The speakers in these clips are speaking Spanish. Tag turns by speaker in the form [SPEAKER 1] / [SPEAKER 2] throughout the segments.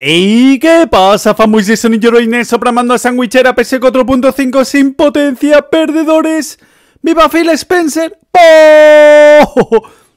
[SPEAKER 1] ¿Y qué pasa, famosos? Son y Yoro Inés, a Sandwichera ps 4.5 sin potencia, perdedores. ¡Viva Phil Spencer!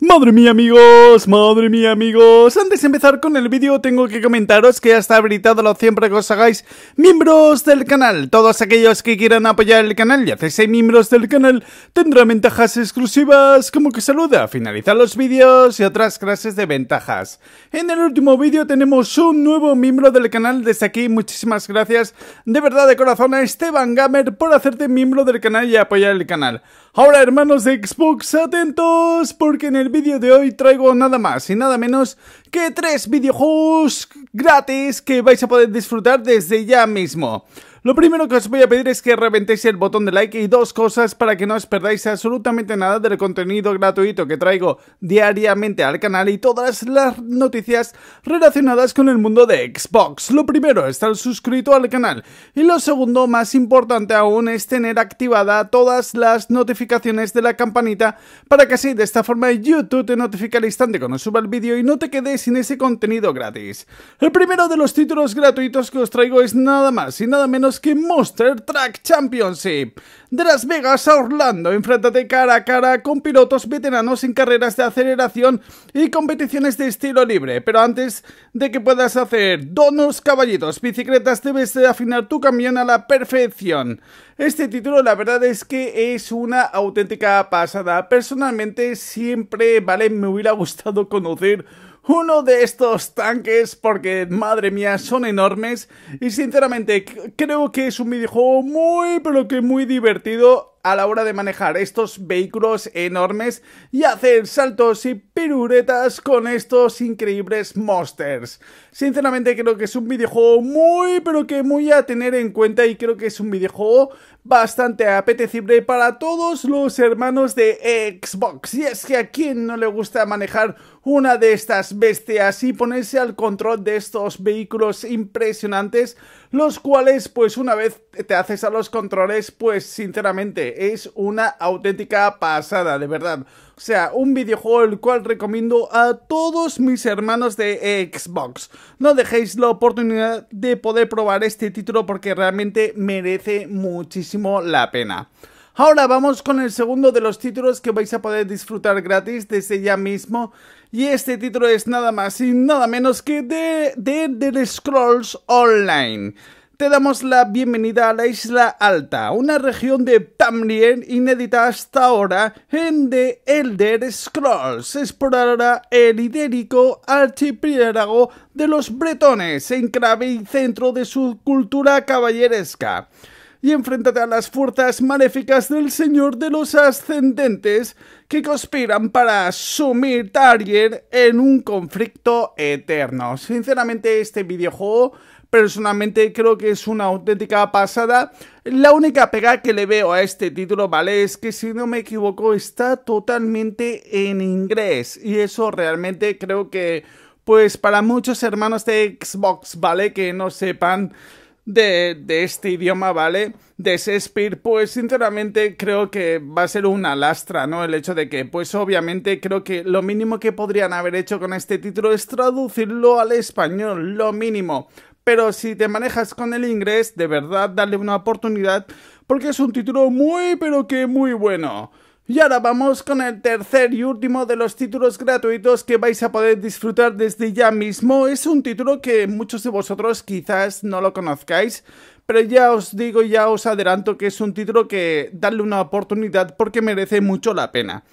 [SPEAKER 1] Madre mía amigos, madre mía amigos Antes de empezar con el vídeo tengo que comentaros que ya está habilitado lo siempre que os hagáis miembros del canal Todos aquellos que quieran apoyar el canal y hacerse miembros del canal Tendrán ventajas exclusivas como que saluda, finalizar los vídeos y otras clases de ventajas En el último vídeo tenemos un nuevo miembro del canal Desde aquí muchísimas gracias de verdad de corazón a Esteban Gamer por hacerte miembro del canal y apoyar el canal Ahora hermanos de Xbox atentos porque en el el vídeo de hoy traigo nada más y nada menos que tres videojuegos gratis que vais a poder disfrutar desde ya mismo. Lo primero que os voy a pedir es que reventéis el botón de like y dos cosas para que no os perdáis absolutamente nada del contenido gratuito que traigo diariamente al canal y todas las noticias relacionadas con el mundo de Xbox. Lo primero, estar suscrito al canal y lo segundo, más importante aún, es tener activada todas las notificaciones de la campanita para que así de esta forma YouTube te notifique al instante cuando suba el vídeo y no te quedes sin ese contenido gratis. El primero de los títulos gratuitos que os traigo es nada más y nada menos que Monster Track Championship. De Las Vegas a Orlando, enfréntate cara a cara con pilotos veteranos en carreras de aceleración y competiciones de estilo libre. Pero antes de que puedas hacer donos, caballitos, bicicletas, debes de afinar tu camión a la perfección. Este título la verdad es que es una auténtica pasada. Personalmente siempre, vale, me hubiera gustado conocer uno de estos tanques porque, madre mía, son enormes y sinceramente creo que es un videojuego muy pero que muy divertido a la hora de manejar estos vehículos enormes y hacer saltos y piruretas con estos increíbles monsters. Sinceramente creo que es un videojuego muy pero que muy a tener en cuenta y creo que es un videojuego bastante apetecible para todos los hermanos de Xbox. Y es que a quien no le gusta manejar una de estas bestias y ponerse al control de estos vehículos impresionantes los cuales pues una vez te haces a los controles pues sinceramente es una auténtica pasada, de verdad. O sea, un videojuego el cual recomiendo a todos mis hermanos de Xbox. No dejéis la oportunidad de poder probar este título porque realmente merece muchísimo la pena. Ahora vamos con el segundo de los títulos que vais a poder disfrutar gratis desde ya mismo. Y este título es nada más y nada menos que de The, Elder Scrolls Online te damos la bienvenida a la Isla Alta, una región de Tamriel inédita hasta ahora en The Elder Scrolls. Explorará el idérico archipiélago de los bretones, clave y centro de su cultura caballeresca y enfréntate a las fuerzas maléficas del Señor de los Ascendentes que conspiran para sumir Target en un conflicto eterno. Sinceramente, este videojuego personalmente creo que es una auténtica pasada. La única pega que le veo a este título, ¿vale? Es que si no me equivoco está totalmente en inglés y eso realmente creo que pues para muchos hermanos de Xbox, ¿vale? Que no sepan de, este idioma, ¿vale? De Shakespeare, pues sinceramente creo que va a ser una lastra, ¿no? El hecho de que, pues obviamente creo que lo mínimo que podrían haber hecho con este título es traducirlo al español, lo mínimo. Pero si te manejas con el inglés, de verdad, dale una oportunidad, porque es un título muy, pero que muy bueno. Y ahora vamos con el tercer y último de los títulos gratuitos que vais a poder disfrutar desde ya mismo. Es un título que muchos de vosotros quizás no lo conozcáis, pero ya os digo, ya os adelanto que es un título que darle una oportunidad porque merece mucho la pena.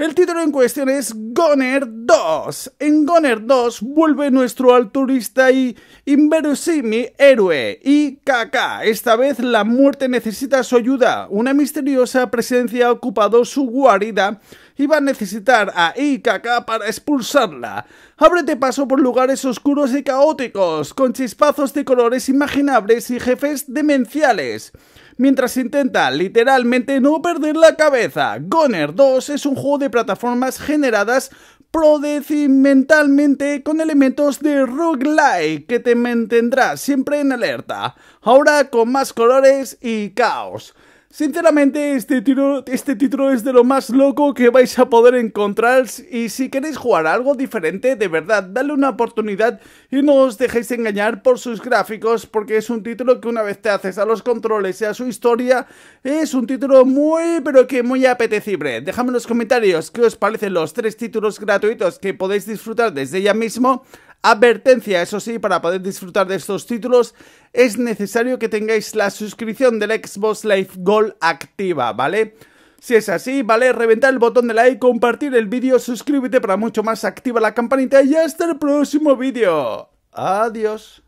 [SPEAKER 1] El título en cuestión es Goner 2. En Goner 2 vuelve nuestro alturista y inverosímil héroe, IKK. Esta vez la muerte necesita su ayuda. Una misteriosa presencia ha ocupado su guarida y va a necesitar a IKK para expulsarla. Ábrete paso por lugares oscuros y caóticos, con chispazos de colores imaginables y jefes demenciales mientras intenta literalmente no perder la cabeza. Goner 2 es un juego de plataformas generadas procedimentalmente con elementos de roguelike que te mantendrá siempre en alerta, ahora con más colores y caos. Sinceramente, este, este título es de lo más loco que vais a poder encontrar y si queréis jugar algo diferente, de verdad, dale una oportunidad y no os dejéis engañar por sus gráficos porque es un título que una vez te haces a los controles y a su historia, es un título muy pero que muy apetecible. Dejadme en los comentarios qué os parecen los tres títulos gratuitos que podéis disfrutar desde ya mismo Advertencia, eso sí, para poder disfrutar de estos títulos es necesario que tengáis la suscripción del Xbox Live Gold activa, ¿vale? Si es así, ¿vale? Reventar el botón de like, compartir el vídeo, suscríbete para mucho más, activa la campanita y hasta el próximo vídeo. Adiós.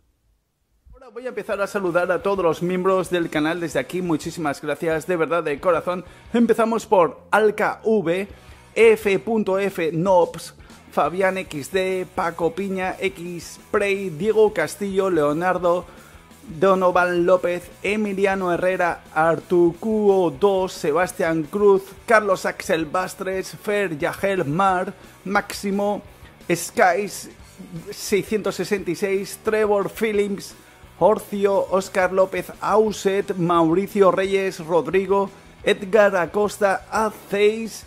[SPEAKER 1] Ahora voy a empezar a saludar a todos los miembros del canal desde aquí. Muchísimas gracias, de verdad, de corazón. Empezamos por AlkaV, Fabián XD, Paco Piña, X-Prey, Diego Castillo, Leonardo, Donovan López, Emiliano Herrera, Artucuo 2, Sebastián Cruz, Carlos Axel Bastres, Fer Yagel Mar, Máximo, Skies 666, Trevor Phillips, Horcio, Oscar López Auset, Mauricio Reyes, Rodrigo, Edgar Acosta, Aceis.